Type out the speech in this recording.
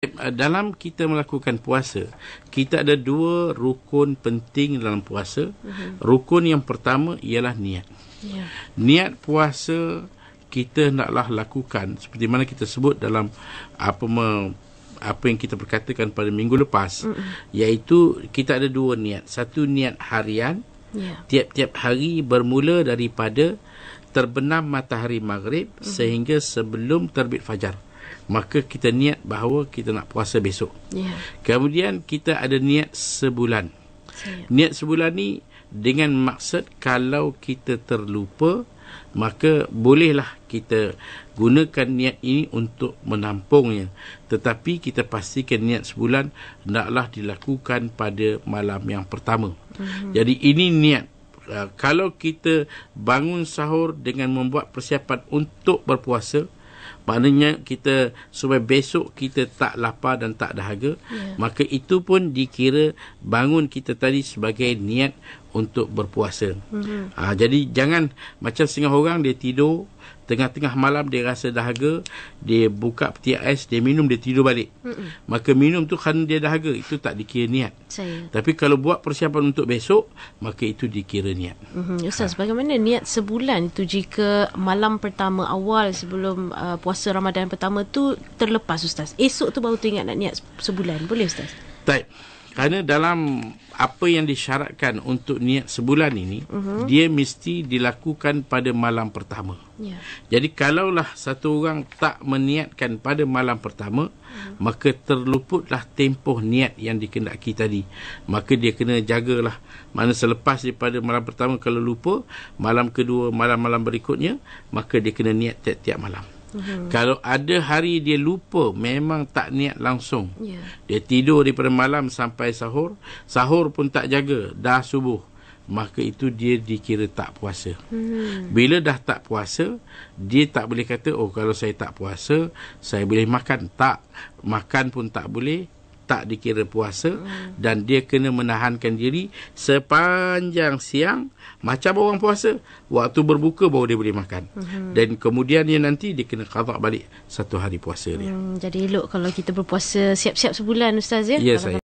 Eh, dalam kita melakukan puasa kita ada dua rukun penting dalam puasa mhm. rukun yang pertama ialah niat yeah. niat puasa kita naklah lakukan seperti mana kita sebut dalam apa me, apa yang kita perkatakan pada minggu lepas uh-huh. iaitu kita ada dua niat satu niat harian yeah. tiap-tiap hari bermula daripada terbenam matahari maghrib uh-huh. sehingga sebelum terbit fajar maka kita niat bahawa kita nak puasa besok. Yeah. Kemudian kita ada niat sebulan. Yeah. Niat sebulan ni dengan maksud kalau kita terlupa maka bolehlah kita gunakan niat ini untuk menampungnya tetapi kita pastikan niat sebulan naklah dilakukan pada malam yang pertama. Mm-hmm. Jadi ini niat uh, kalau kita bangun sahur dengan membuat persiapan untuk berpuasa, maknanya kita supaya besok kita tak lapar dan tak dahaga yeah. maka itu pun dikira bangun kita tadi sebagai niat untuk berpuasa. Mm-hmm. Ha, jadi jangan macam setengah orang dia tidur tengah-tengah malam dia rasa dahaga, dia buka peti ais, dia minum, dia tidur balik. Mm-hmm. Maka minum tu kan dia dahaga, itu tak dikira niat. Saya. Tapi kalau buat persiapan untuk besok, maka itu dikira niat. Mm-hmm. Ha. Ustaz, ha. bagaimana niat sebulan itu jika malam pertama awal sebelum uh, puasa Ramadan pertama tu terlepas Ustaz? Esok tu baru tu ingat nak niat sebulan, boleh Ustaz? Baik kerana dalam apa yang disyaratkan untuk niat sebulan ini uh-huh. dia mesti dilakukan pada malam pertama. Yeah. Jadi kalaulah satu orang tak meniatkan pada malam pertama uh-huh. maka terluputlah tempoh niat yang dikendaki tadi. Maka dia kena jagalah mana selepas daripada malam pertama kalau lupa malam kedua malam-malam berikutnya maka dia kena niat tiap-tiap malam. Mhm. Kalau ada hari dia lupa, memang tak niat langsung. Yeah. Dia tidur daripada malam sampai sahur, sahur pun tak jaga, dah subuh. Maka itu dia dikira tak puasa. Hmm. Bila dah tak puasa, dia tak boleh kata, oh kalau saya tak puasa, saya boleh makan. Tak, makan pun tak boleh, tak dikira puasa hmm. dan dia kena menahankan diri sepanjang siang macam orang puasa waktu berbuka baru dia boleh makan hmm. dan dia nanti dia kena qada balik satu hari puasa dia hmm, jadi elok kalau kita berpuasa siap-siap sebulan ustaz ya yes, ya, saya.